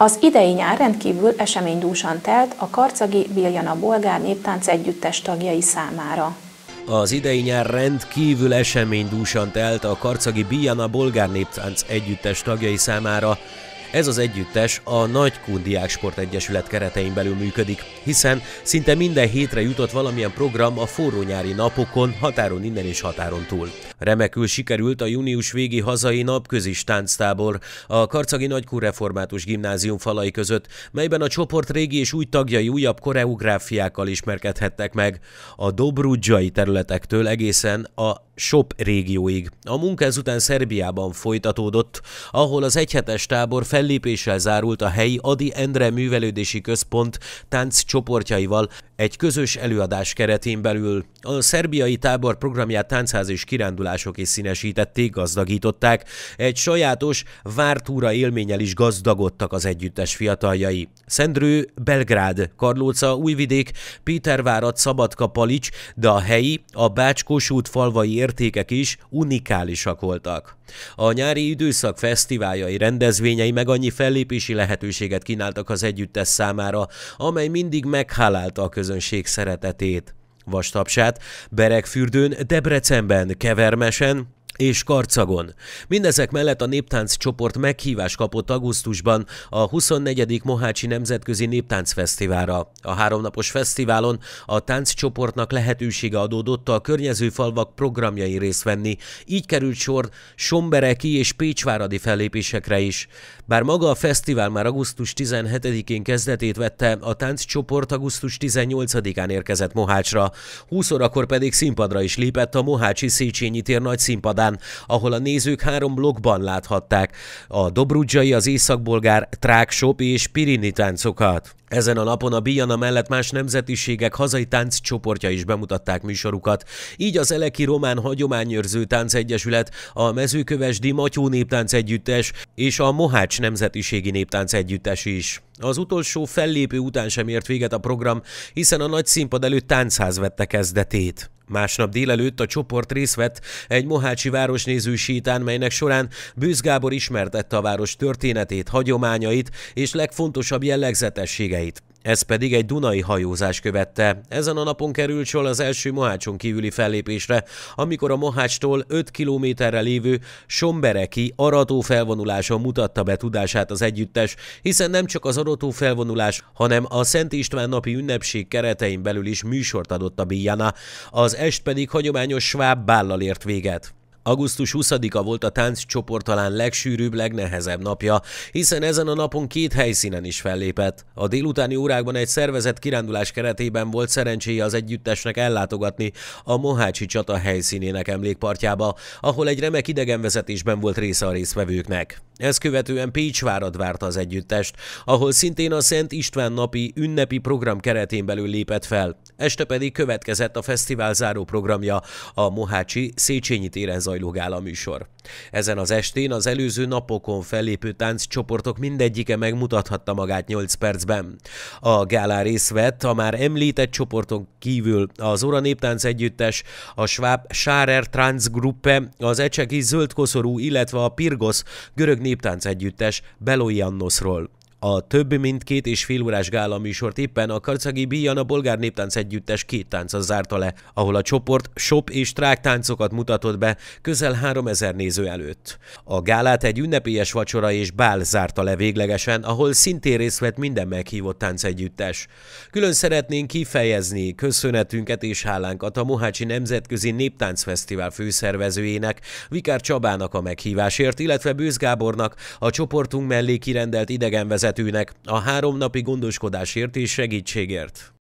Az idei nyár rendkívül eseménydúsan telt a karcagi Viljana Bolgár néptánc együttes tagjai számára. Az idei nyár rendkívül eseménydúsan telt a karcagi Bijana Bolgár néptánc együttes tagjai számára, ez az együttes a Nagy Kundiák Sport Egyesület keretein belül működik, hiszen szinte minden hétre jutott valamilyen program a forró nyári napokon, határon innen és határon túl. Remekül sikerült a június végi hazai napközis tánctábor a Karcagi Nagykun Református Gimnázium falai között, melyben a csoport régi és új tagjai újabb koreográfiákkal ismerkedhettek meg. A Dobrudzsai területektől egészen a Sop régióig. A munka ezután Szerbiában folytatódott, ahol az egyhetes tábor fellépéssel zárult a helyi Adi Endre Művelődési Központ tánc csoportjaival egy közös előadás keretén belül. A szerbiai tábor programját táncház és kirándulások is színesítették, gazdagították. Egy sajátos vártúra élménnyel is gazdagodtak az együttes fiataljai. Szendrő, Belgrád, Karlóca, Újvidék, Pétervárat, Szabadka, Palics, de a helyi, a Bácskos út falvai értékek is unikálisak voltak. A nyári időszak fesztiváljai, rendezvényei meg annyi fellépési lehetőséget kínáltak az együttes számára, amely mindig meghálálta a közönség szeretetét. Vastapsát, berekfürdőn Debrecenben, Kevermesen, és Karcagon. Mindezek mellett a néptánc csoport meghívás kapott augusztusban a 24. Mohácsi Nemzetközi Néptánc Fesztiválra. A háromnapos fesztiválon a tánccsoportnak lehetősége adódott a környező falvak programjai részt venni, így került sor Sombereki és Pécsváradi fellépésekre is. Bár maga a fesztivál már augusztus 17-én kezdetét vette, a tánccsoport augusztus 18-án érkezett Mohácsra, 20 órakor pedig színpadra is lépett a Mohácsi Széchenyi tér nagy színpadán, Budán, ahol a nézők három blogban láthatták a dobrudzsai, az északbolgár, tráksop és pirini táncokat. Ezen a napon a Biana mellett más nemzetiségek hazai csoportja is bemutatták műsorukat. Így az Eleki Román Hagyományőrző Táncegyesület, a Mezőkövesdi Matyó Néptánc Együttes és a Mohács Nemzetiségi Néptánc Együttes is. Az utolsó fellépő után sem ért véget a program, hiszen a nagy színpad előtt táncház vette kezdetét. Másnap délelőtt a csoport részt vett egy mohácsi városnéző sétán, melynek során Bőz Gábor ismertette a város történetét, hagyományait és legfontosabb jellegzetességeit vendégeit. Ez pedig egy dunai hajózás követte. Ezen a napon került sor az első Mohácson kívüli fellépésre, amikor a Mohácstól 5 kilométerre lévő Sombereki arató felvonuláson mutatta be tudását az együttes, hiszen nem csak az arató felvonulás, hanem a Szent István napi ünnepség keretein belül is műsort adott a Bijana, az est pedig hagyományos sváb bállal ért véget. Augusztus 20-a volt a tánccsoport talán legsűrűbb, legnehezebb napja, hiszen ezen a napon két helyszínen is fellépett. A délutáni órákban egy szervezett kirándulás keretében volt szerencséje az együttesnek ellátogatni a Mohácsi csata helyszínének emlékpartjába, ahol egy remek idegenvezetésben volt része a résztvevőknek. Ezt követően Pécsvárad várta az együttest, ahol szintén a Szent István napi ünnepi program keretén belül lépett fel. Este pedig következett a fesztivál záró programja a Mohácsi Széchenyi téren zajlott zajlogál a műsor. Ezen az estén az előző napokon fellépő tánccsoportok mindegyike megmutathatta magát 8 percben. A gálán részt vett a már említett csoporton kívül az Ora Néptánc Együttes, a Schwab Sárer Transgruppe, az Ecseki Zöld Koszorú, illetve a Pirgosz Görög Néptánc Együttes Beloiannosról. A több mint két és fél órás gála műsort éppen a Karcagi Bíjan a Bolgár Néptánc Együttes két tánca zárta le, ahol a csoport shop és trák táncokat mutatott be közel 3000 néző előtt. A gálát egy ünnepélyes vacsora és bál zárta le véglegesen, ahol szintén részt vett minden meghívott együttes. Külön szeretnénk kifejezni köszönetünket és hálánkat a Mohácsi Nemzetközi Fesztivál főszervezőjének, Vikár Csabának a meghívásért, illetve Bőz Gábornak, a csoportunk mellé kirendelt idegenvezető vezetőnek a három napi gondoskodásért és segítségért.